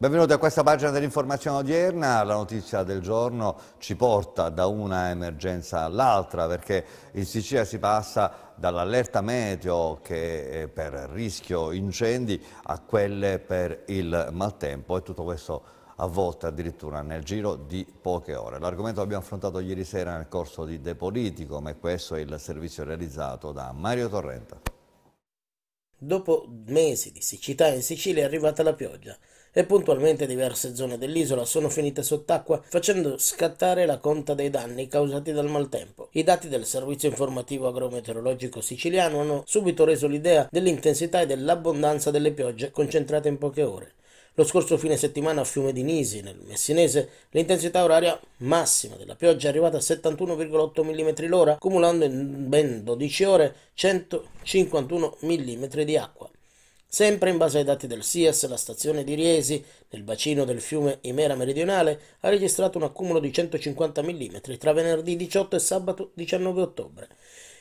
Benvenuti a questa pagina dell'informazione odierna, la notizia del giorno ci porta da una emergenza all'altra perché in Sicilia si passa dall'allerta meteo che è per rischio incendi a quelle per il maltempo e tutto questo a volte addirittura nel giro di poche ore. L'argomento l'abbiamo affrontato ieri sera nel corso di De Politicum e questo è il servizio realizzato da Mario Torrenta. Dopo mesi di siccità in Sicilia è arrivata la pioggia e puntualmente diverse zone dell'isola sono finite sott'acqua facendo scattare la conta dei danni causati dal maltempo. I dati del Servizio Informativo Agrometeorologico Siciliano hanno subito reso l'idea dell'intensità e dell'abbondanza delle piogge concentrate in poche ore. Lo scorso fine settimana a Fiume di Nisi, nel Messinese, l'intensità oraria massima della pioggia è arrivata a 71,8 mm l'ora, accumulando in ben 12 ore 151 mm di acqua. Sempre in base ai dati del SIAS, la stazione di Riesi, nel bacino del fiume Imera meridionale, ha registrato un accumulo di 150 mm tra venerdì 18 e sabato 19 ottobre.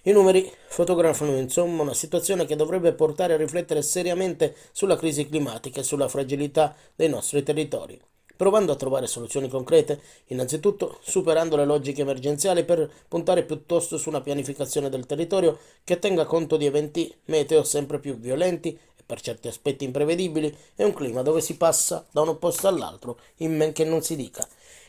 I numeri fotografano insomma una situazione che dovrebbe portare a riflettere seriamente sulla crisi climatica e sulla fragilità dei nostri territori, provando a trovare soluzioni concrete, innanzitutto superando le logiche emergenziali per puntare piuttosto su una pianificazione del territorio che tenga conto di eventi meteo sempre più violenti per certi aspetti imprevedibili, è un clima dove si passa da un opposto all'altro, in men che non si dica.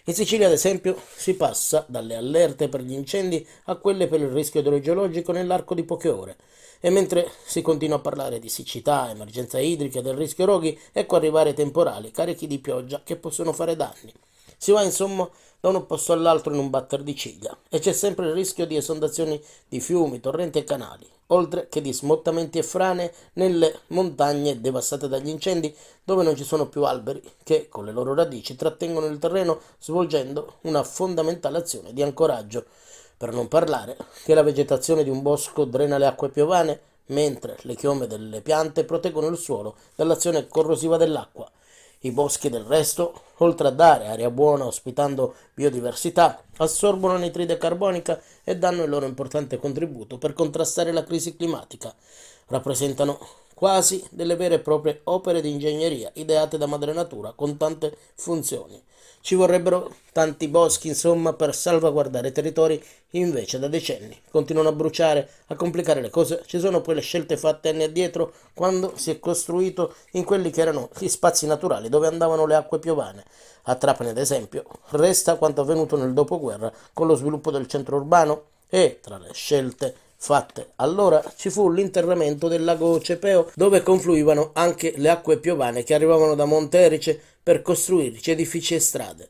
In Sicilia, ad esempio, si passa dalle allerte per gli incendi a quelle per il rischio idrogeologico nell'arco di poche ore. E mentre si continua a parlare di siccità, emergenza idrica, e del rischio roghi, ecco arrivare temporali carichi di pioggia che possono fare danni. Si va insomma da un opposto all'altro in un batter di ciglia e c'è sempre il rischio di esondazioni di fiumi, torrenti e canali oltre che di smottamenti e frane nelle montagne devastate dagli incendi dove non ci sono più alberi che con le loro radici trattengono il terreno svolgendo una fondamentale azione di ancoraggio. Per non parlare che la vegetazione di un bosco drena le acque piovane mentre le chiome delle piante proteggono il suolo dall'azione corrosiva dell'acqua. I boschi del resto, oltre a dare aria buona ospitando biodiversità, assorbono nitride carbonica e danno il loro importante contributo per contrastare la crisi climatica. Rappresentano quasi delle vere e proprie opere di ingegneria ideate da madre natura con tante funzioni. Ci vorrebbero tanti boschi, insomma, per salvaguardare i territori, invece da decenni continuano a bruciare, a complicare le cose. Ci sono poi le scelte fatte anni addietro, quando si è costruito in quelli che erano gli spazi naturali dove andavano le acque piovane. A Trapani, ad esempio, resta quanto avvenuto nel dopoguerra con lo sviluppo del centro urbano e, tra le scelte fatte. Allora ci fu l'interramento del lago Cepeo dove confluivano anche le acque piovane che arrivavano da Monte Erice per costruirci edifici e strade.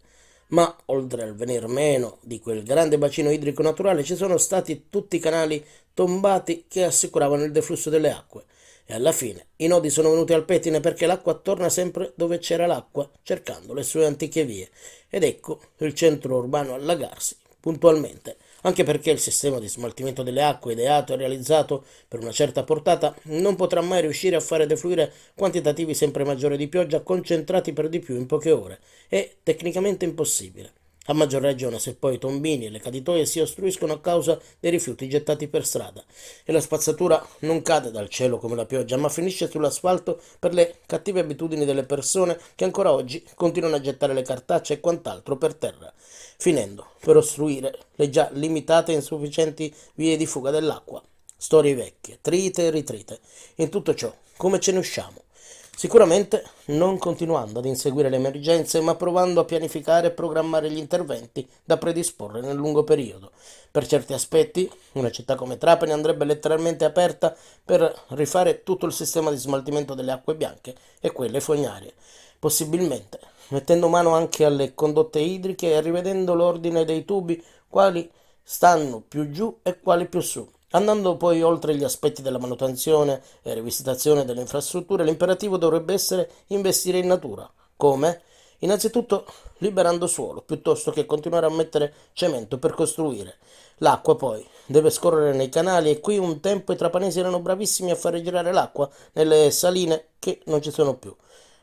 Ma oltre al venir meno di quel grande bacino idrico naturale ci sono stati tutti i canali tombati che assicuravano il deflusso delle acque. E alla fine i nodi sono venuti al pettine perché l'acqua torna sempre dove c'era l'acqua, cercando le sue antiche vie. Ed ecco il centro urbano allagarsi puntualmente anche perché il sistema di smaltimento delle acque ideato e realizzato per una certa portata non potrà mai riuscire a fare defluire quantitativi sempre maggiori di pioggia concentrati per di più in poche ore. È tecnicamente impossibile. A maggior ragione se poi i tombini e le caditoie si ostruiscono a causa dei rifiuti gettati per strada e la spazzatura non cade dal cielo come la pioggia, ma finisce sull'asfalto per le cattive abitudini delle persone che ancora oggi continuano a gettare le cartacce e quant'altro per terra, finendo per ostruire le già limitate e insufficienti vie di fuga dell'acqua. Storie vecchie, trite e ritrite. In tutto ciò, come ce ne usciamo? Sicuramente non continuando ad inseguire le emergenze, ma provando a pianificare e programmare gli interventi da predisporre nel lungo periodo. Per certi aspetti, una città come Trapani andrebbe letteralmente aperta per rifare tutto il sistema di smaltimento delle acque bianche e quelle fognarie, possibilmente mettendo mano anche alle condotte idriche e rivedendo l'ordine dei tubi, quali stanno più giù e quali più su Andando poi oltre gli aspetti della manutenzione e rivisitazione delle infrastrutture, l'imperativo dovrebbe essere investire in natura. Come? Innanzitutto liberando suolo, piuttosto che continuare a mettere cemento per costruire. L'acqua poi deve scorrere nei canali e qui un tempo i trapanesi erano bravissimi a far girare l'acqua nelle saline che non ci sono più.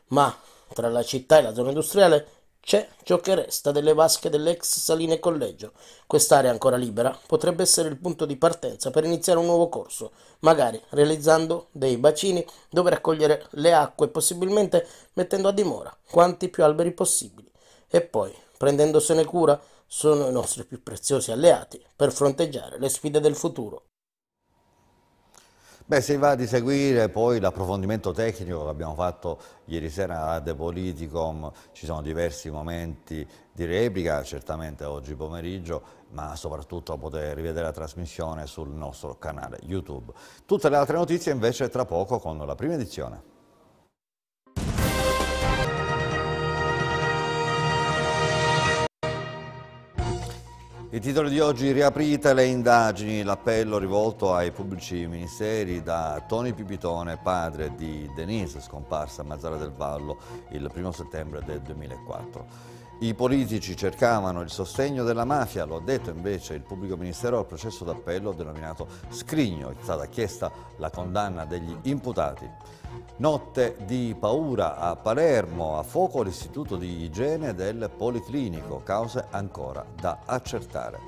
Ma tra la città e la zona industriale c'è ciò che resta delle vasche dell'ex Saline Collegio. Quest'area ancora libera potrebbe essere il punto di partenza per iniziare un nuovo corso, magari realizzando dei bacini dove raccogliere le acque, possibilmente mettendo a dimora quanti più alberi possibili. E poi, prendendosene cura, sono i nostri più preziosi alleati per fronteggiare le sfide del futuro. Beh, si va a seguire poi l'approfondimento tecnico che abbiamo fatto ieri sera a The Politicom, ci sono diversi momenti di replica, certamente oggi pomeriggio, ma soprattutto potete rivedere la trasmissione sul nostro canale YouTube. Tutte le altre notizie invece tra poco con la prima edizione. Il titolo di oggi, riaprite le indagini, l'appello rivolto ai pubblici ministeri da Tony Pipitone, padre di Denise, scomparsa a Mazzara del Vallo il 1 settembre del 2004. I politici cercavano il sostegno della mafia, lo ha detto invece il pubblico ministero al processo d'appello denominato Scrigno, è stata chiesta la condanna degli imputati. Notte di paura a Palermo, a fuoco l'istituto di igiene del Policlinico, cause ancora da accertare.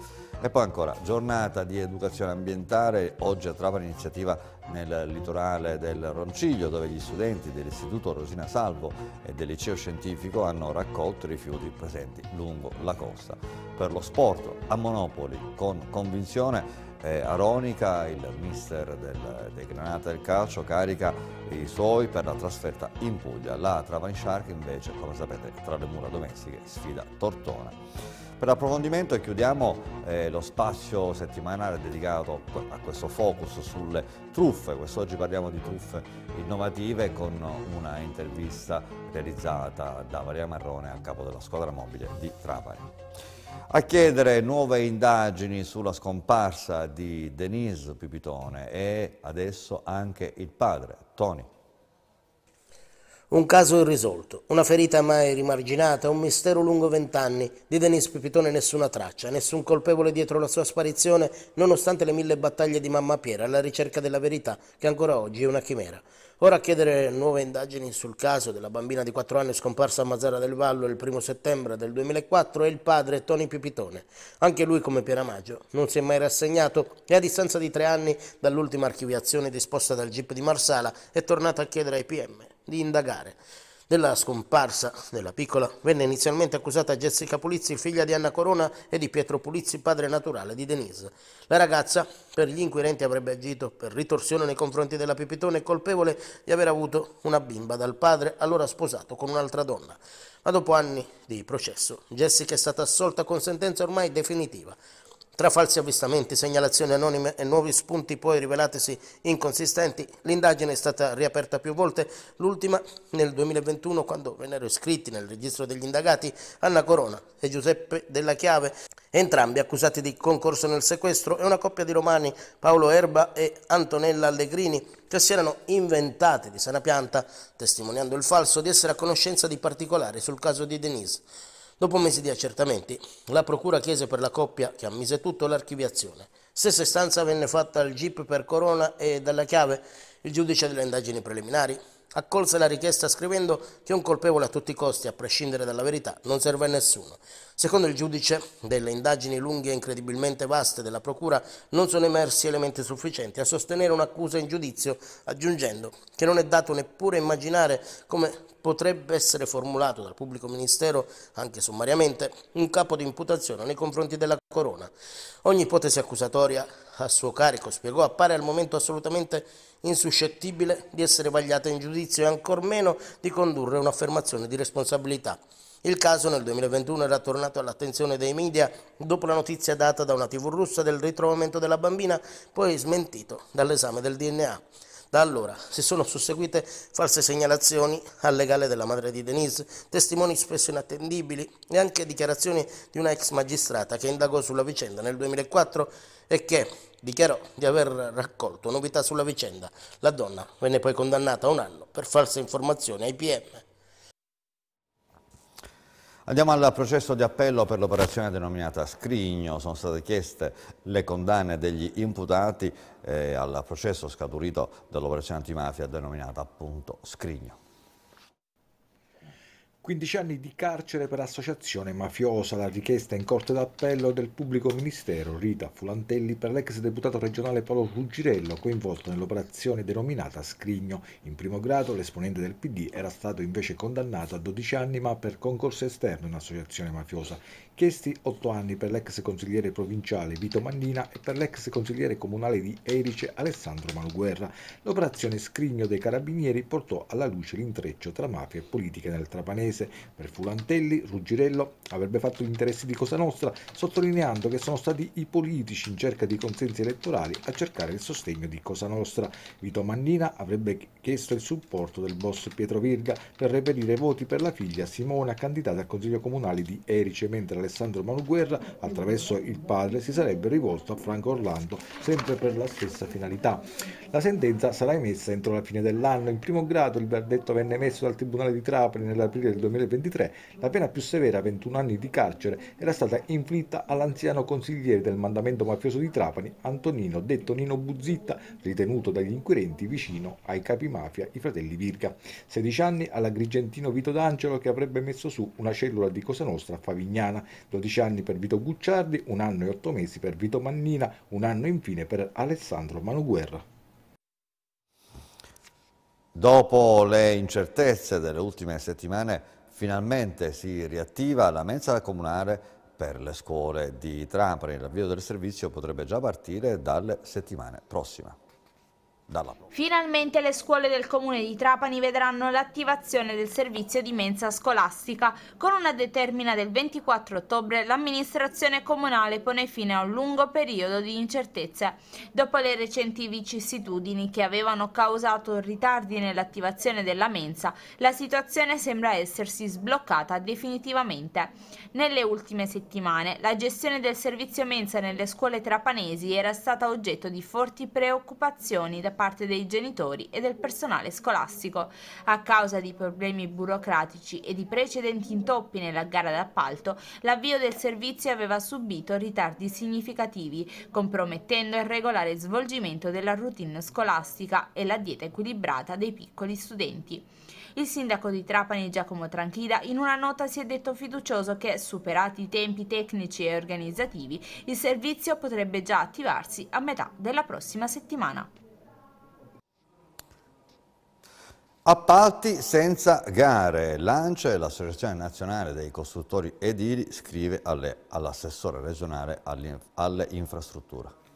E poi ancora, giornata di educazione ambientale, oggi a Trapani iniziativa nel litorale del Ronciglio dove gli studenti dell'Istituto Rosina Salvo e del Liceo Scientifico hanno raccolto i rifiuti presenti lungo la costa. Per lo sport a Monopoli con convinzione eh, Aronica, il mister del, del Granata del Calcio, carica i suoi per la trasferta in Puglia. La Travan Shark invece, come sapete, tra le mura domestiche sfida Tortona. Per approfondimento chiudiamo eh, lo spazio settimanale dedicato a questo focus sulle truffe. Quest'oggi parliamo di truffe innovative con una intervista realizzata da Maria Marrone a capo della squadra mobile di Trapani. A chiedere nuove indagini sulla scomparsa di Denise Pipitone e adesso anche il padre, Tony. Un caso irrisolto, una ferita mai rimarginata, un mistero lungo vent'anni, di Denise Pipitone nessuna traccia, nessun colpevole dietro la sua sparizione, nonostante le mille battaglie di mamma Piera alla ricerca della verità, che ancora oggi è una chimera. Ora a chiedere nuove indagini sul caso della bambina di 4 anni scomparsa a Mazzara del Vallo il 1 settembre del 2004 è il padre Tony Pipitone. Anche lui, come Pieramaggio, non si è mai rassegnato e a distanza di tre anni dall'ultima archiviazione disposta dal GIP di Marsala è tornato a chiedere ai PM di indagare della scomparsa della piccola venne inizialmente accusata Jessica Pulizzi, figlia di Anna Corona e di Pietro Pulizzi, padre naturale di Denise. La ragazza, per gli inquirenti, avrebbe agito per ritorsione nei confronti della Pipitone, colpevole di aver avuto una bimba dal padre allora sposato con un'altra donna. Ma dopo anni di processo, Jessica è stata assolta con sentenza ormai definitiva. Tra falsi avvistamenti, segnalazioni anonime e nuovi spunti poi rivelatesi inconsistenti, l'indagine è stata riaperta più volte, l'ultima nel 2021 quando vennero iscritti nel registro degli indagati Anna Corona e Giuseppe Della Chiave, entrambi accusati di concorso nel sequestro, e una coppia di romani, Paolo Erba e Antonella Allegrini, che si erano inventati di sana pianta, testimoniando il falso, di essere a conoscenza di particolari sul caso di Denise. Dopo mesi di accertamenti, la procura chiese per la coppia che ammise tutto l'archiviazione. Stessa istanza venne fatta al GIP per Corona e dalla chiave il giudice delle indagini preliminari accolse la richiesta scrivendo che un colpevole a tutti i costi, a prescindere dalla verità, non serve a nessuno. Secondo il giudice, delle indagini lunghe e incredibilmente vaste della Procura non sono emersi elementi sufficienti a sostenere un'accusa in giudizio, aggiungendo che non è dato neppure immaginare come potrebbe essere formulato dal pubblico ministero, anche sommariamente, un capo di imputazione nei confronti della Corona. Ogni ipotesi accusatoria a suo carico, spiegò, appare al momento assolutamente insuscettibile di essere vagliata in giudizio e ancor meno di condurre un'affermazione di responsabilità. Il caso nel 2021 era tornato all'attenzione dei media dopo la notizia data da una tv russa del ritrovamento della bambina, poi smentito dall'esame del DNA. Da allora si sono susseguite false segnalazioni al legale della madre di Denise, testimoni spesso inattendibili e anche dichiarazioni di una ex magistrata che indagò sulla vicenda nel 2004 e che dichiarò di aver raccolto novità sulla vicenda. La donna venne poi condannata a un anno per false informazioni ai PM. Andiamo al processo di appello per l'operazione denominata Scrigno. Sono state chieste le condanne degli imputati eh, al processo scaturito dall'operazione antimafia denominata appunto Scrigno. 15 anni di carcere per associazione mafiosa, la richiesta in corte d'appello del pubblico ministero Rita Fulantelli per l'ex deputato regionale Paolo Ruggirello coinvolto nell'operazione denominata Scrigno. In primo grado l'esponente del PD era stato invece condannato a 12 anni ma per concorso esterno in associazione mafiosa. Chiesti 8 anni per l'ex consigliere provinciale Vito Mannina e per l'ex consigliere comunale di Erice Alessandro Manuguerra. L'operazione Scrigno dei Carabinieri portò alla luce l'intreccio tra mafia e politica nel Trapanese. Per Fulantelli, Ruggirello avrebbe fatto gli interessi di Cosa Nostra, sottolineando che sono stati i politici in cerca di consensi elettorali a cercare il sostegno di Cosa Nostra. Vito Mannina avrebbe chiesto il supporto del boss Pietro Virga per reperire voti per la figlia Simona, candidata al Consiglio Comunale di Erice, mentre Alessandro Alessandro Guerra, attraverso il padre, si sarebbe rivolto a Franco Orlando sempre per la stessa finalità. La sentenza sarà emessa entro la fine dell'anno. In primo grado il verdetto venne emesso dal Tribunale di Trapani nell'aprile del 2023. La pena più severa, 21 anni di carcere, era stata inflitta all'anziano consigliere del mandamento mafioso di Trapani, Antonino, detto Nino Buzzitta, ritenuto dagli inquirenti vicino ai capi mafia, i fratelli Virga. 16 anni all'agrigentino Vito D'Angelo che avrebbe messo su una cellula di Cosa Nostra a Favignana. 12 anni per Vito Gucciardi, un anno e 8 mesi per Vito Mannina, un anno infine per Alessandro Manuguerra. Dopo le incertezze delle ultime settimane, finalmente si riattiva la mensa comunale per le scuole di Trapani. L'avvio del servizio potrebbe già partire dalle settimane prossime dall'anno. Finalmente le scuole del comune di Trapani vedranno l'attivazione del servizio di mensa scolastica. Con una determina del 24 ottobre l'amministrazione comunale pone fine a un lungo periodo di incertezze. Dopo le recenti vicissitudini che avevano causato ritardi nell'attivazione della mensa, la situazione sembra essersi sbloccata definitivamente. Nelle ultime settimane la gestione del servizio mensa nelle scuole trapanesi era stata oggetto di forti preoccupazioni da parte parte dei genitori e del personale scolastico. A causa di problemi burocratici e di precedenti intoppi nella gara d'appalto, l'avvio del servizio aveva subito ritardi significativi, compromettendo il regolare svolgimento della routine scolastica e la dieta equilibrata dei piccoli studenti. Il sindaco di Trapani Giacomo Tranchida in una nota si è detto fiducioso che, superati i tempi tecnici e organizzativi, il servizio potrebbe già attivarsi a metà della prossima settimana. Appalti senza gare. lancia e l'Associazione Nazionale dei Costruttori Edili, scrive all'assessore regionale alle infrastrutture.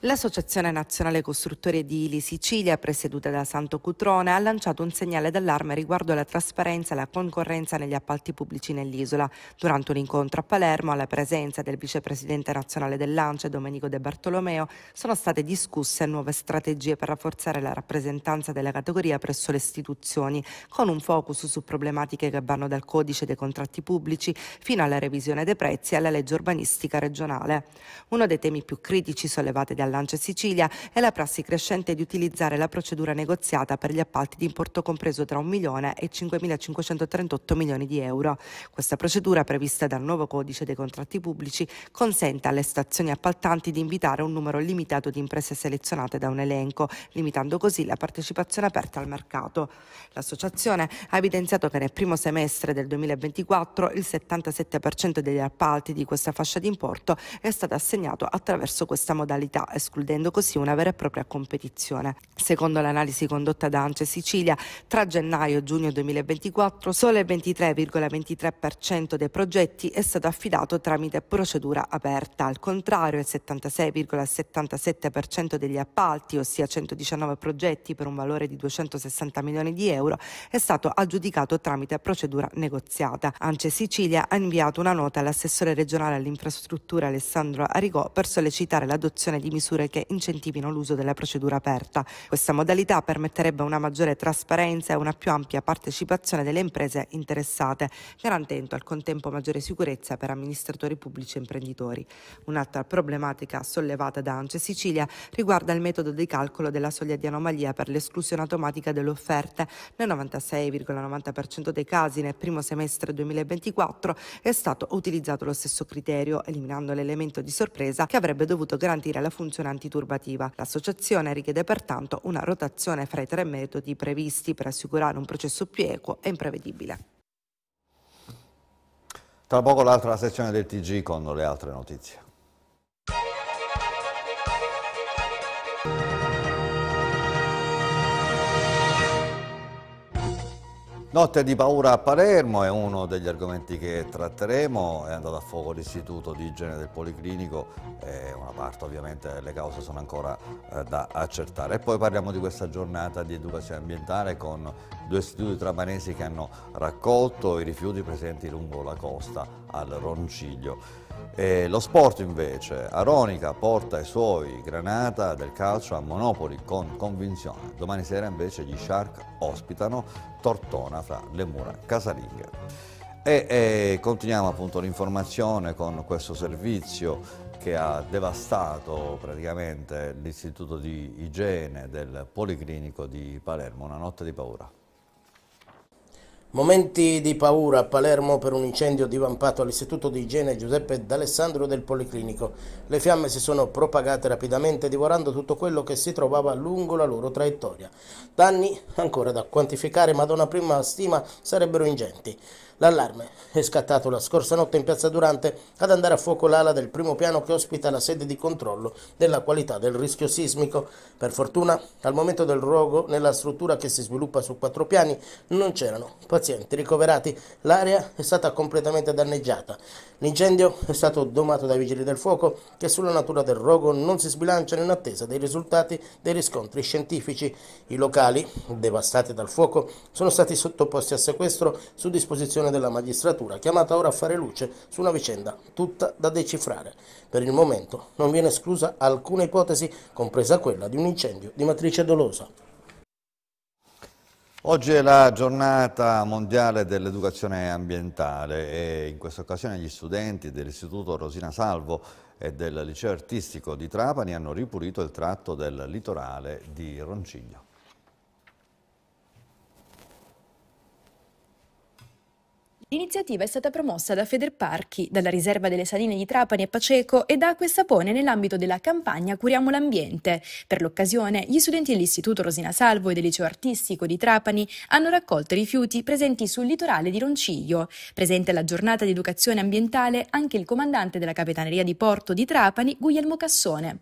L'Associazione Nazionale Costruttori Edili Sicilia, presieduta da Santo Cutrone, ha lanciato un segnale d'allarme riguardo alla trasparenza e alla concorrenza negli appalti pubblici nell'isola. Durante un incontro a Palermo, alla presenza del vicepresidente nazionale dell'ANCE, Domenico De Bartolomeo, sono state discusse nuove strategie per rafforzare la rappresentanza della categoria presso le istituzioni, con un focus su problematiche che vanno dal codice dei contratti pubblici fino alla revisione dei prezzi e alla legge urbanistica regionale. Uno dei temi più critici sollevati da all'Ance Sicilia è la prassi crescente di utilizzare la procedura negoziata per gli appalti di importo compreso tra 1 milione e 5.538 milioni di euro. Questa procedura, prevista dal nuovo codice dei contratti pubblici, consente alle stazioni appaltanti di invitare un numero limitato di imprese selezionate da un elenco, limitando così la partecipazione aperta al mercato. L'associazione ha evidenziato che nel primo semestre del 2024 il 77% degli appalti di questa fascia di importo è stato assegnato attraverso questa modalità escludendo così una vera e propria competizione. Secondo l'analisi condotta da Ance Sicilia, tra gennaio e giugno 2024 solo il 23,23% dei progetti è stato affidato tramite procedura aperta. Al contrario, il 76,77% degli appalti, ossia 119 progetti per un valore di 260 milioni di euro, è stato aggiudicato tramite procedura negoziata. Ance Sicilia ha inviato una nota all'assessore regionale all'infrastruttura Alessandro Arigò per sollecitare l'adozione di misure misure che incentivino l'uso della procedura aperta. Questa modalità permetterebbe una maggiore trasparenza e una più ampia partecipazione delle imprese interessate, garantendo al contempo maggiore sicurezza per amministratori pubblici e imprenditori. Un'altra problematica sollevata da ANCE Sicilia riguarda il metodo di calcolo della soglia di anomalia per l'esclusione automatica delle offerte. Nel 96,90% dei casi nel primo semestre 2024 è stato utilizzato lo stesso criterio, eliminando l'elemento di sorpresa che avrebbe dovuto garantire la funzione funzione antiturbativa. L'associazione richiede pertanto una rotazione fra i tre metodi previsti per assicurare un processo più equo e imprevedibile. Tra poco l'altra sezione del TG con le altre notizie. Notte di paura a Palermo è uno degli argomenti che tratteremo, è andato a fuoco l'istituto di igiene del Policlinico, e una parte ovviamente le cause sono ancora eh, da accertare. E poi parliamo di questa giornata di educazione ambientale con due istituti trabanesi che hanno raccolto i rifiuti presenti lungo la costa al Ronciglio. E lo sport invece, Aronica porta i suoi Granata del calcio a Monopoli con convinzione. Domani sera invece gli Shark ospitano Tortona fra le mura casalinghe. E, e continuiamo appunto l'informazione con questo servizio che ha devastato praticamente l'istituto di igiene del Policlinico di Palermo, una notte di paura. Momenti di paura a Palermo per un incendio divampato all'Istituto di Igiene Giuseppe D'Alessandro del Policlinico. Le fiamme si sono propagate rapidamente divorando tutto quello che si trovava lungo la loro traiettoria. Danni ancora da quantificare ma da una prima stima sarebbero ingenti. L'allarme è scattato la scorsa notte in Piazza Durante ad andare a fuoco l'ala del primo piano che ospita la sede di controllo della qualità del rischio sismico. Per fortuna, al momento del rogo, nella struttura che si sviluppa su quattro piani, non c'erano pazienti ricoverati. L'area è stata completamente danneggiata. L'incendio è stato domato dai vigili del fuoco che sulla natura del rogo non si sbilanciano in attesa dei risultati dei riscontri scientifici. I locali, devastati dal fuoco, sono stati sottoposti a sequestro su disposizione commissione della magistratura, chiamata ora a fare luce su una vicenda tutta da decifrare. Per il momento non viene esclusa alcuna ipotesi, compresa quella di un incendio di matrice dolosa. Oggi è la giornata mondiale dell'educazione ambientale e in questa occasione gli studenti dell'Istituto Rosina Salvo e del Liceo Artistico di Trapani hanno ripulito il tratto del litorale di Ronciglio. L'iniziativa è stata promossa da Federparchi, dalla riserva delle saline di Trapani e Paceco e da Acque Sapone nell'ambito della campagna Curiamo l'ambiente. Per l'occasione, gli studenti dell'Istituto Rosina Salvo e del Liceo Artistico di Trapani hanno raccolto i rifiuti presenti sul litorale di Ronciglio. Presente alla giornata di educazione ambientale anche il comandante della Capitaneria di Porto di Trapani, Guglielmo Cassone.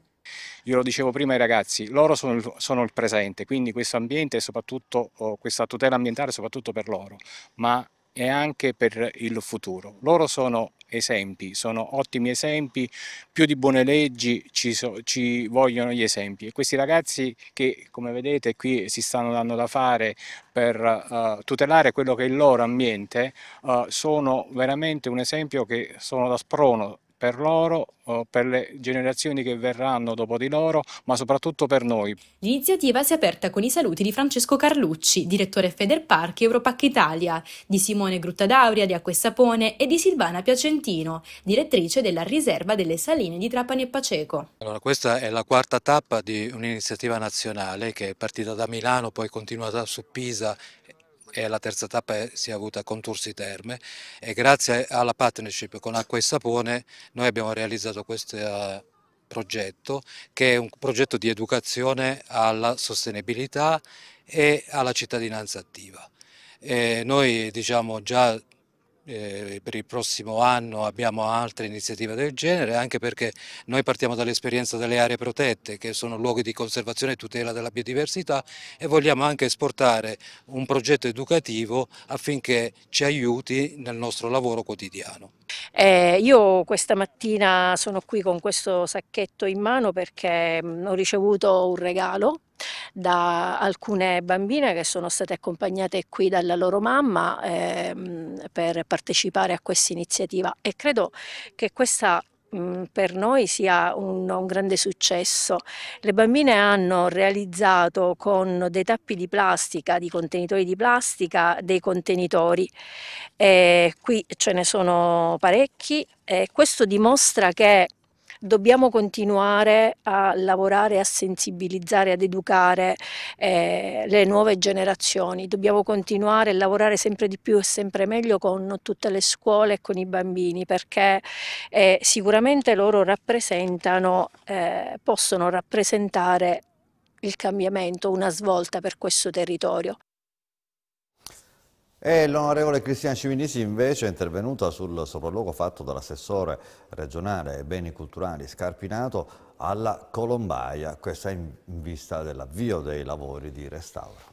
Io lo dicevo prima ai ragazzi, loro sono il, sono il presente, quindi questo ambiente e soprattutto oh, questa tutela ambientale soprattutto per loro, ma e anche per il futuro. Loro sono esempi, sono ottimi esempi, più di buone leggi ci, so, ci vogliono gli esempi. E questi ragazzi che come vedete qui si stanno dando da fare per uh, tutelare quello che è il loro ambiente uh, sono veramente un esempio che sono da sprono per loro, per le generazioni che verranno dopo di loro, ma soprattutto per noi. L'iniziativa si è aperta con i saluti di Francesco Carlucci, direttore Federparchi Europac Italia, di Simone Gruttadauria di Acque Sapone e di Silvana Piacentino, direttrice della riserva delle saline di Trapani e Paceco. Allora, questa è la quarta tappa di un'iniziativa nazionale che è partita da Milano, poi continuata su Pisa e la terza tappa eh, si è avuta con Tursi Terme e grazie alla partnership con Acqua e Sapone noi abbiamo realizzato questo eh, progetto che è un progetto di educazione alla sostenibilità e alla cittadinanza attiva. E noi diciamo già eh, per il prossimo anno abbiamo altre iniziative del genere, anche perché noi partiamo dall'esperienza delle aree protette, che sono luoghi di conservazione e tutela della biodiversità, e vogliamo anche esportare un progetto educativo affinché ci aiuti nel nostro lavoro quotidiano. Eh, io questa mattina sono qui con questo sacchetto in mano perché ho ricevuto un regalo da alcune bambine che sono state accompagnate qui dalla loro mamma ehm, per partecipare a questa iniziativa e credo che questa per noi sia un, un, grande successo. Le bambine hanno realizzato con dei tappi di plastica, di contenitori di plastica, dei contenitori. E qui ce ne sono parecchi e questo dimostra che dobbiamo continuare a lavorare, a sensibilizzare, ad educare eh, le nuove generazioni, dobbiamo continuare a lavorare sempre di più e sempre meglio con tutte le scuole e con i bambini perché eh, sicuramente loro rappresentano, eh, possono rappresentare il cambiamento, una svolta per questo territorio. E l'onorevole Cristian Ciminisi invece è intervenuta sul sopralluogo fatto dall'assessore regionale ai beni culturali Scarpinato alla Colombaia, questa in vista dell'avvio dei lavori di restauro.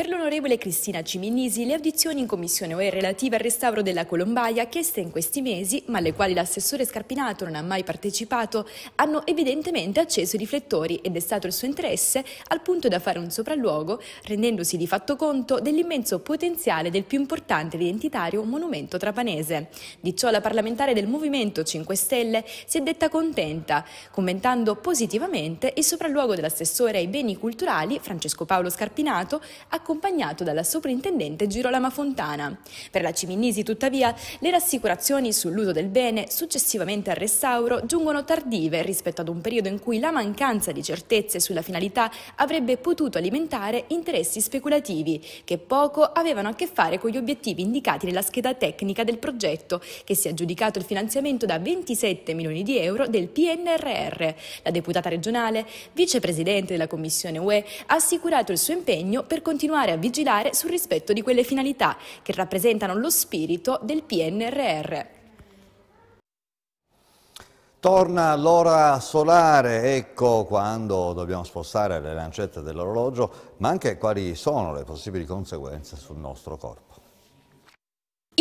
Per l'onorevole Cristina Ciminisi le audizioni in Commissione UE relative al restauro della Colombaia chieste in questi mesi, ma alle quali l'assessore Scarpinato non ha mai partecipato, hanno evidentemente acceso i riflettori ed è stato il suo interesse al punto da fare un sopralluogo, rendendosi di fatto conto dell'immenso potenziale del più importante ed identitario monumento trapanese. Di ciò la parlamentare del Movimento 5 Stelle si è detta contenta, commentando positivamente il sopralluogo dell'assessore ai beni culturali Francesco Paolo Scarpinato, a accompagnato dalla soprintendente Girolama Fontana. Per la Ciminisi, tuttavia, le rassicurazioni sull'uso del bene successivamente al restauro giungono tardive rispetto ad un periodo in cui la mancanza di certezze sulla finalità avrebbe potuto alimentare interessi speculativi, che poco avevano a che fare con gli obiettivi indicati nella scheda tecnica del progetto, che si è aggiudicato il finanziamento da 27 milioni di euro del PNRR. La deputata regionale, vicepresidente della Commissione UE, ha assicurato il suo impegno per continuare continuare a vigilare sul rispetto di quelle finalità che rappresentano lo spirito del PNRR. Torna l'ora solare, ecco quando dobbiamo spostare le lancette dell'orologio, ma anche quali sono le possibili conseguenze sul nostro corpo.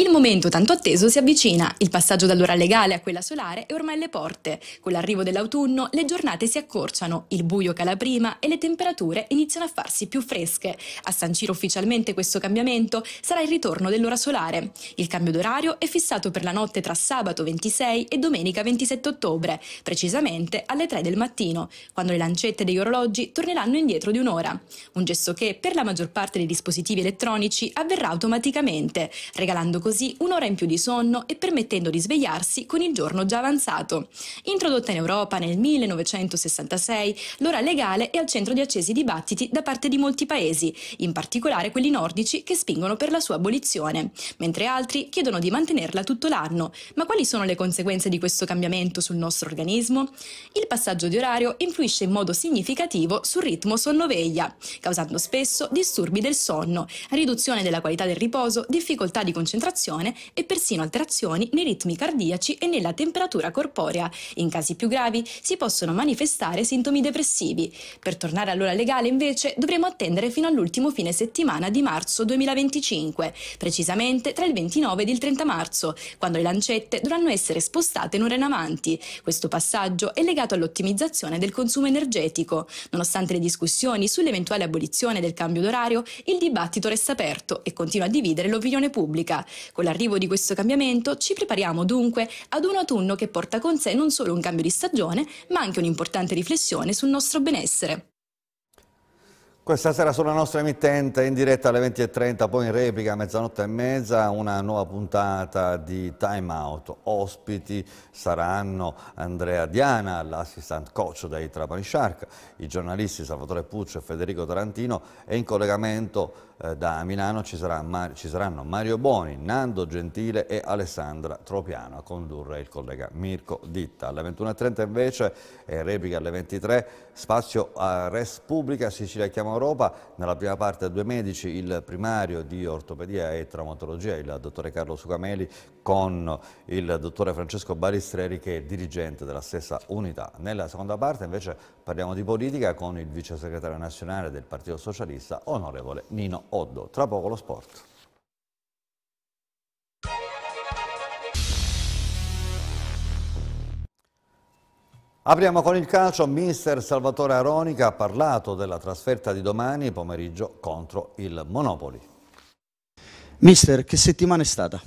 Il momento tanto atteso si avvicina, il passaggio dall'ora legale a quella solare è ormai alle porte. Con l'arrivo dell'autunno le giornate si accorciano, il buio cala prima e le temperature iniziano a farsi più fresche. A sancire ufficialmente questo cambiamento sarà il ritorno dell'ora solare. Il cambio d'orario è fissato per la notte tra sabato 26 e domenica 27 ottobre, precisamente alle 3 del mattino, quando le lancette degli orologi torneranno indietro di un'ora. Un gesto che per la maggior parte dei dispositivi elettronici avverrà automaticamente, regalando così così un'ora in più di sonno e permettendo di svegliarsi con il giorno già avanzato. Introdotta in Europa nel 1966, l'ora legale è al centro di accesi dibattiti da parte di molti paesi, in particolare quelli nordici che spingono per la sua abolizione, mentre altri chiedono di mantenerla tutto l'anno. Ma quali sono le conseguenze di questo cambiamento sul nostro organismo? Il passaggio di orario influisce in modo significativo sul ritmo sonno-veglia, causando spesso disturbi del sonno, riduzione della qualità del riposo, difficoltà di concentrazione respirazione e persino alterazioni nei ritmi cardiaci e nella temperatura corporea. In casi più gravi si possono manifestare sintomi depressivi. Per tornare all'ora legale invece dovremo attendere fino all'ultimo fine settimana di marzo 2025, precisamente tra il 29 ed il 30 marzo, quando le lancette dovranno essere spostate un'ora in avanti. Questo passaggio è legato all'ottimizzazione del consumo energetico. Nonostante le discussioni sull'eventuale abolizione del cambio d'orario, il dibattito resta aperto e continua a dividere l'opinione pubblica. Con l'arrivo di questo cambiamento ci prepariamo dunque ad un autunno che porta con sé non solo un cambio di stagione, ma anche un'importante riflessione sul nostro benessere. Questa sera sulla nostra emittente in diretta alle 20.30, poi in replica a mezzanotte e mezza, una nuova puntata di Time Out. Ospiti saranno Andrea Diana, l'assistant coach dei Trapani Shark, i giornalisti Salvatore Puccio e Federico Tarantino e in collegamento eh, da Milano ci, sarà Mar ci saranno Mario Boni, Nando Gentile e Alessandra Tropiano a condurre il collega Mirko Ditta. Alle 21.30 invece, e replica alle 23, spazio a Res Pubblica Sicilia Chiama Europa. Nella prima parte due medici, il primario di ortopedia e traumatologia, il dottore Carlo Sucameli, con il dottore Francesco Balistreri che è dirigente della stessa unità. Nella seconda parte invece parliamo di politica con il vice segretario nazionale del Partito Socialista, onorevole Nino Oddo. Tra poco lo sport. Apriamo con il calcio, mister Salvatore Aronica ha parlato della trasferta di domani pomeriggio contro il Monopoli. Mister, che settimana è stata?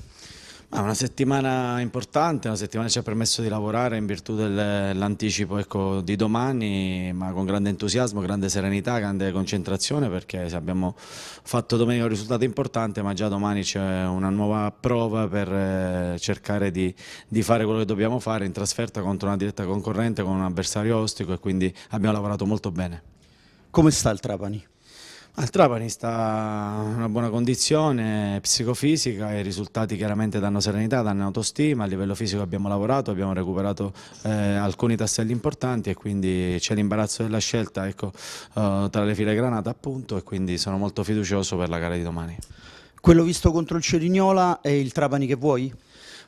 È ah, una settimana importante, una settimana che ci ha permesso di lavorare in virtù dell'anticipo ecco, di domani, ma con grande entusiasmo, grande serenità, grande concentrazione perché abbiamo fatto domenica un risultato importante, ma già domani c'è una nuova prova per eh, cercare di, di, fare quello che dobbiamo fare in trasferta contro una diretta concorrente, con un avversario ostico e quindi abbiamo lavorato molto bene. Come sta il Trapani? Al Trapani sta una buona condizione psicofisica, i risultati chiaramente danno serenità, danno autostima, a livello fisico abbiamo lavorato, abbiamo recuperato eh, alcuni tasselli importanti e quindi c'è l'imbarazzo della scelta ecco, eh, tra le file granate appunto e quindi sono molto fiducioso per la gara di domani. Quello visto contro il Cerignola è il Trapani che vuoi?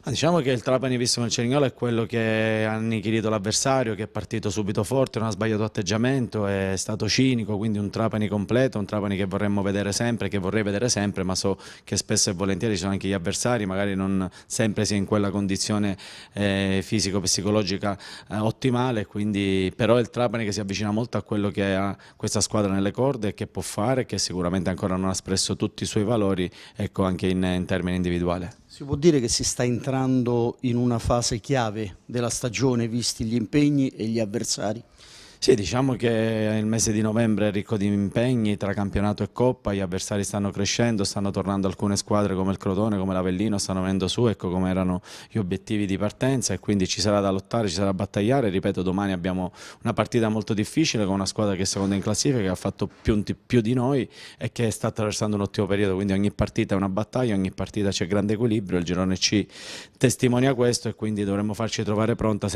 Ah, diciamo che il Trapani visto con il Cerignola è quello che ha annichilito l'avversario, che è partito subito forte, non ha sbagliato atteggiamento, è stato cinico, quindi un Trapani completo, un Trapani che vorremmo vedere sempre, che vorrei vedere sempre, ma so che spesso e volentieri ci sono anche gli avversari, magari non sempre si è in quella condizione eh, fisico-psicologica eh, ottimale, quindi però è il Trapani che si avvicina molto a quello che ha questa squadra nelle corde e che può fare, che sicuramente ancora non ha espresso tutti i suoi valori, ecco anche in, in termini individuali. Si può dire che si sta entrando in una fase chiave della stagione, visti gli impegni e gli avversari? Sì, diciamo che il mese di novembre è ricco di impegni tra campionato e coppa, gli avversari stanno crescendo, stanno tornando alcune squadre come il Crotone, come l'Avellino, stanno venendo su, ecco come erano gli obiettivi di partenza e quindi ci sarà da lottare, ci sarà da battagliare, ripeto domani abbiamo una partita molto difficile con una squadra che è seconda in classifica, che ha fatto più, più di noi e che sta attraversando un ottimo periodo, quindi ogni partita è una battaglia, ogni partita c'è grande equilibrio, il girone C testimonia questo e quindi dovremmo farci trovare pronti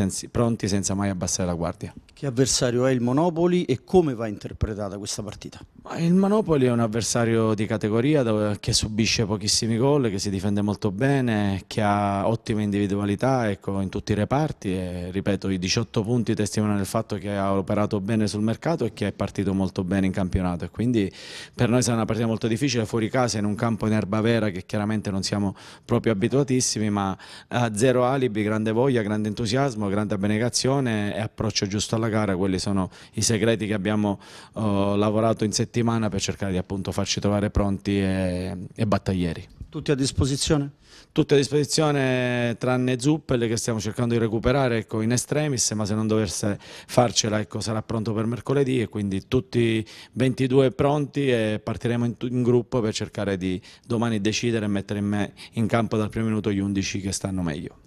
senza mai abbassare la guardia. Che avversario avversario è il Monopoli e come va interpretata questa partita? Il Monopoli è un avversario di categoria che subisce pochissimi gol, che si difende molto bene, che ha ottime individualità ecco, in tutti i reparti e ripeto i 18 punti testimoniano il fatto che ha operato bene sul mercato e che è partito molto bene in campionato e quindi per noi sarà una partita molto difficile fuori casa in un campo in erba vera che chiaramente non siamo proprio abituatissimi ma ha eh, zero alibi, grande voglia, grande entusiasmo, grande abnegazione e approccio giusto alla gara, quelli quelli sono i segreti che abbiamo uh, lavorato in settimana per cercare di appunto farci trovare pronti e, e battaglieri. Tutti a disposizione? Tutti a disposizione tranne Zuppel che stiamo cercando di recuperare ecco, in estremis, ma se non dovesse farcela ecco, sarà pronto per mercoledì e quindi tutti 22 pronti e partiremo in, in gruppo per cercare di domani decidere e mettere in, me, in campo dal primo minuto gli 11 che stanno meglio.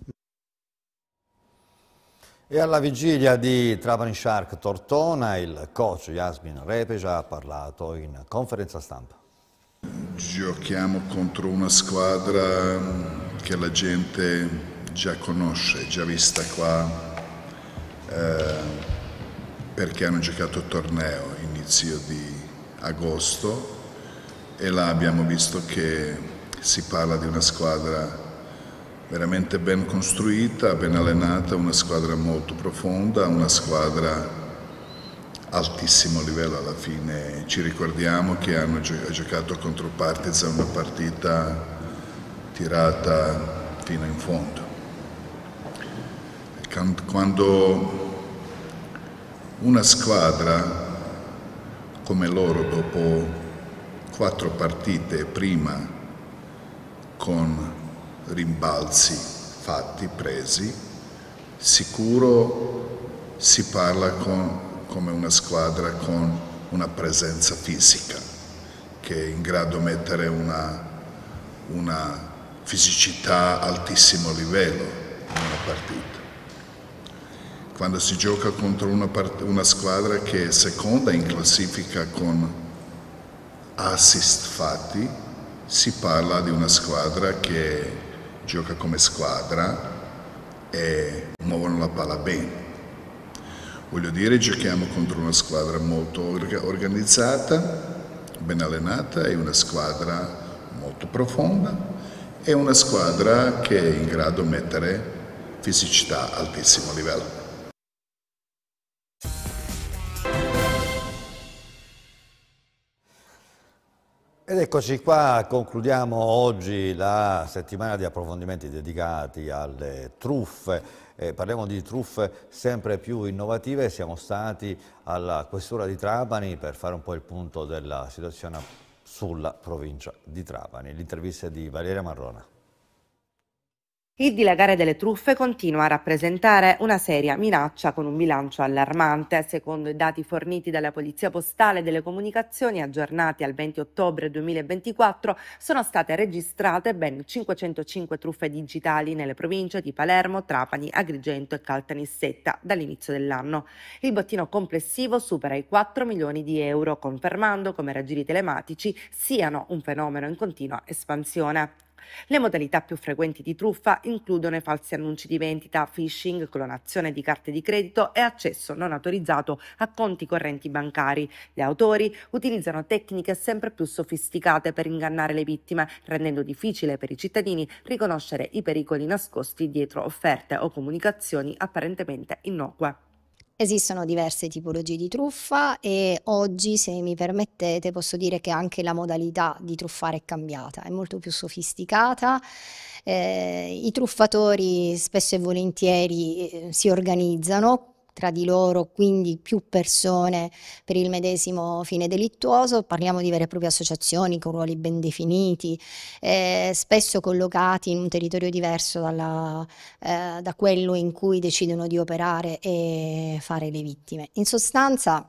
E alla vigilia di Travani Shark Tortona, il coach Yasmin Repeja ha parlato in conferenza stampa. Giochiamo contro una squadra che la gente già conosce, già vista qua, eh, perché hanno giocato torneo inizio di agosto e là abbiamo visto che si parla di una squadra veramente ben costruita, ben allenata, una squadra molto profonda, una squadra altissimo livello alla fine. Ci ricordiamo che hanno giocato contro Partizan una partita tirata fino in fondo. Quando una squadra come loro dopo quattro partite prima con rimbalzi fatti, presi, sicuro si parla con, come una squadra con una presenza fisica che è in grado di mettere una, una fisicità altissimo livello in una partita. Quando si gioca contro una, una squadra che è seconda in classifica con assist fatti, si parla di una squadra che gioca come squadra e muovono la palla bene. Voglio dire, giochiamo contro una squadra molto organizzata, ben allenata, è una squadra molto profonda, è una squadra che è in grado di mettere fisicità a altissimo livello. Ed eccoci qua, concludiamo oggi la settimana di approfondimenti dedicati alle truffe. Eh, parliamo di truffe sempre più innovative, siamo stati alla questura di Trapani per fare un po' il punto della situazione sulla provincia di Trapani. L'intervista di Valeria Marrona. Il dilagare delle truffe continua a rappresentare una seria minaccia con un bilancio allarmante. Secondo i dati forniti dalla Polizia Postale delle Comunicazioni aggiornati al 20 ottobre 2024 sono state registrate ben 505 truffe digitali nelle province di Palermo, Trapani, Agrigento e Caltanissetta dall'inizio dell'anno. Il bottino complessivo supera i 4 milioni di euro, confermando come raggiri telematici siano un fenomeno in continua espansione. Le modalità più frequenti di truffa includono i falsi annunci di vendita, phishing, clonazione di carte di credito e accesso non autorizzato a conti correnti bancari. Gli autori utilizzano tecniche sempre più sofisticate per ingannare le vittime, rendendo difficile per i cittadini riconoscere i pericoli nascosti dietro offerte o comunicazioni apparentemente innocue. Esistono diverse tipologie di truffa e oggi, se mi permettete, posso dire che anche la modalità di truffare è cambiata, è molto più sofisticata. Eh, I truffatori spesso e volentieri eh, si organizzano tra di loro, quindi più persone per il medesimo fine delittuoso, parliamo di vere e proprie associazioni con ruoli ben definiti, eh, spesso collocati in un territorio diverso dalla, eh, da quello in cui decidono di operare e fare le vittime. In sostanza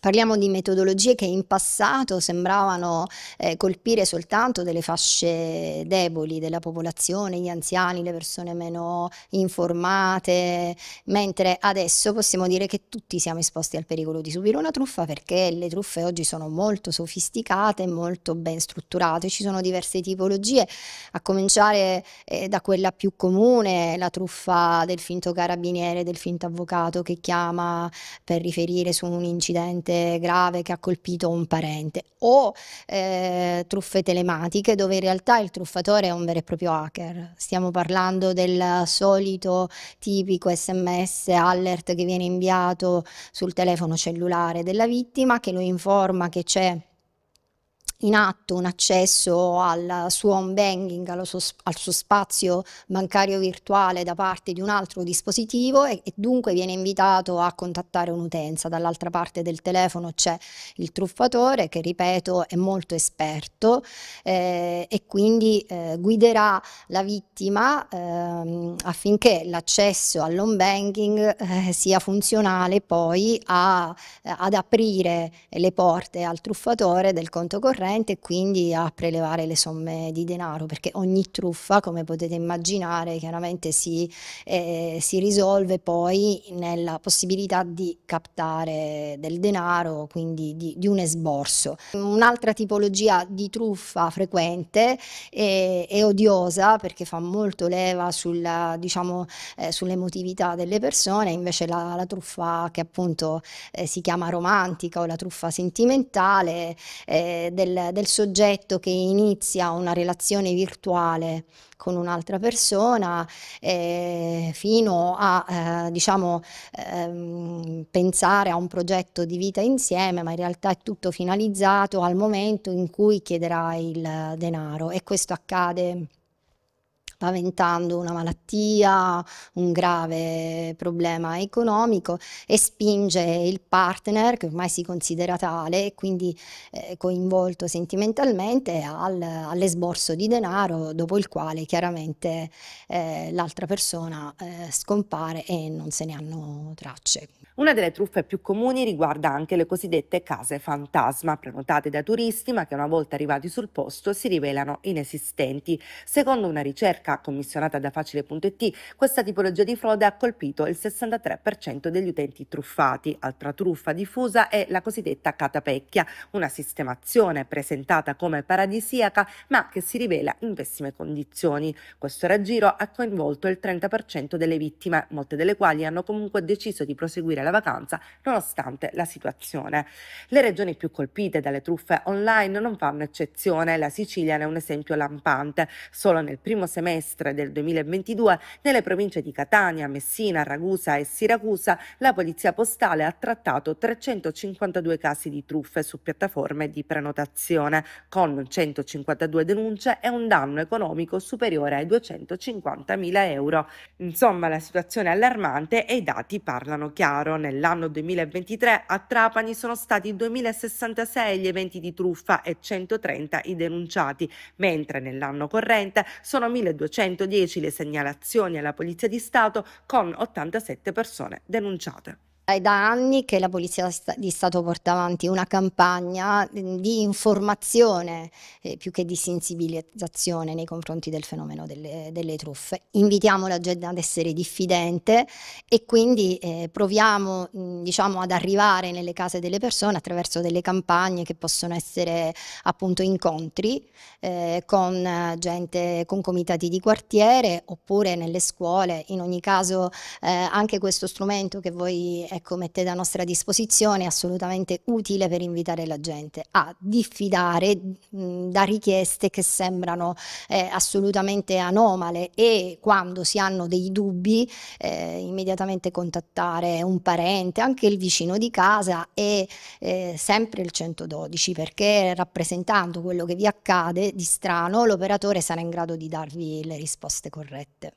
Parliamo di metodologie che in passato sembravano eh, colpire soltanto delle fasce deboli della popolazione, gli anziani, le persone meno informate, mentre adesso possiamo dire che tutti siamo esposti al pericolo di subire una truffa perché le truffe oggi sono molto sofisticate, molto ben strutturate, ci sono diverse tipologie, a cominciare eh, da quella più comune, la truffa del finto carabiniere, del finto avvocato che chiama per riferire su un incidente veramente grave che ha colpito un parente, o eh, truffe telematiche dove in realtà il truffatore è un vero e proprio hacker. Stiamo parlando del solito tipico sms alert che viene inviato sul telefono cellulare della vittima che lo informa che c'è in atto un accesso al suo home banking, suo, al suo spazio bancario virtuale da parte di un altro dispositivo e, e dunque viene invitato a contattare un'utenza. Dall'altra parte del telefono c'è il truffatore che, ripeto, è molto esperto eh, e quindi eh, guiderà la vittima ehm, affinché l'accesso all'home banking eh, sia funzionale poi a, ad aprire le porte al truffatore del conto corrente cliente e quindi a prelevare le somme di denaro, perché ogni truffa, come potete immaginare, chiaramente si, eh, si risolve poi nella possibilità di captare del denaro, quindi di, di un esborso. Un'altra tipologia di truffa frequente e, eh, e, odiosa perché fa molto leva sulla, diciamo, eh, sull'emotività delle persone, invece la, la truffa che appunto eh, si chiama romantica o la truffa sentimentale eh, del, del, soggetto che inizia una relazione virtuale con un'altra persona eh, fino a eh, diciamo ehm, pensare a un progetto di vita insieme ma in realtà è tutto finalizzato al momento in cui chiederà il denaro e questo accade spaventando una malattia, un grave problema economico e spinge il partner, che ormai si considera tale e quindi eh, coinvolto sentimentalmente, al, all'esborso di denaro, dopo il quale chiaramente eh, l'altra persona eh, scompare e non se ne hanno tracce. Una delle truffe più comuni riguarda anche le cosiddette case fantasma, prenotate da turisti ma che una volta arrivati sul posto si rivelano inesistenti. Secondo una ricerca commissionata da Facile.it, questa tipologia di frode ha colpito il 63% degli utenti truffati. Altra truffa diffusa è la cosiddetta catapecchia, una sistemazione presentata come paradisiaca ma che si rivela in pessime condizioni. Questo raggiro ha coinvolto il 30% delle vittime, molte delle quali hanno comunque deciso di proseguire la vacanza nonostante la situazione. Le regioni più colpite dalle truffe online non fanno eccezione, la Sicilia ne è un esempio lampante. Solo nel primo semestre del 2022 nelle province di Catania, Messina, Ragusa e Siracusa la polizia postale ha trattato 352 casi di truffe su piattaforme di prenotazione con 152 denunce e un danno economico superiore ai 250.000 euro. Insomma la situazione è allarmante e i dati parlano chiaro. Però nell'anno 2023 a Trapani sono stati 2066 gli eventi di truffa e 130 i denunciati, mentre nell'anno corrente sono 1210 le segnalazioni alla Polizia di Stato con 87 persone denunciate. È da anni che la Polizia di Stato porta avanti una campagna mm, di informazione eh, più che di sensibilizzazione nei confronti del fenomeno delle, delle truffe. Invitiamo la gente ad essere diffidente e quindi eh, proviamo mh, mm, diciamo, ad arrivare nelle case delle persone attraverso delle campagne che possono essere appunto incontri eh, con gente, con comitati di quartiere oppure nelle scuole. In ogni caso eh, anche questo strumento che voi eh, ecco, mettete a nostra disposizione, è assolutamente utile per invitare la gente a diffidare da richieste che sembrano eh, assolutamente anomale e quando si hanno dei dubbi eh, immediatamente contattare un parente, anche il vicino di casa e eh, sempre il 112 perché rappresentando quello che vi accade di strano l'operatore sarà in grado di darvi le risposte corrette.